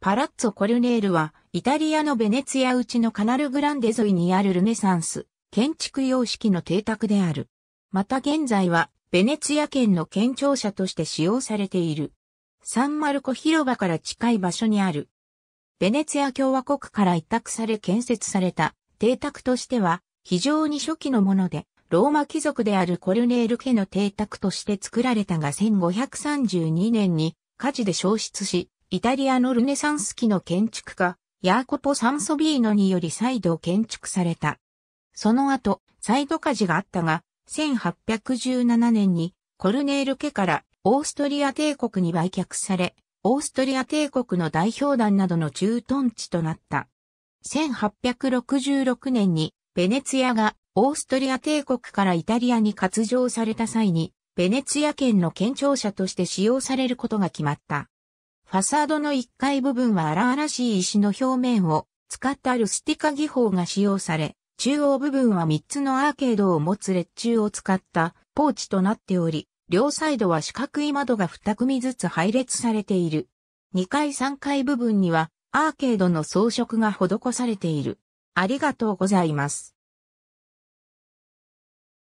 パラッツォ・コルネールは、イタリアのベネツィア内のカナルグランデ沿いにあるルネサンス、建築様式の邸宅である。また現在は、ベネツィア県の県庁舎として使用されている。サンマルコ広場から近い場所にある。ベネツィア共和国から委託され建設された邸宅としては、非常に初期のもので、ローマ貴族であるコルネール家の邸宅として作られたが1532年に火事で消失し、イタリアのルネサンス期の建築家、ヤーコポ・サンソビーノにより再度建築された。その後、再度火事があったが、1817年にコルネール家からオーストリア帝国に売却され、オーストリア帝国の代表団などの駐屯地となった。1866年にベネツィアがオーストリア帝国からイタリアに割譲された際に、ベネツィア県の県庁舎として使用されることが決まった。ファサードの1階部分は荒々しい石の表面を使ったルスティカ技法が使用され、中央部分は3つのアーケードを持つ列柱を使ったポーチとなっており、両サイドは四角い窓が2組ずつ配列されている。2階3階部分にはアーケードの装飾が施されている。ありがとうございます。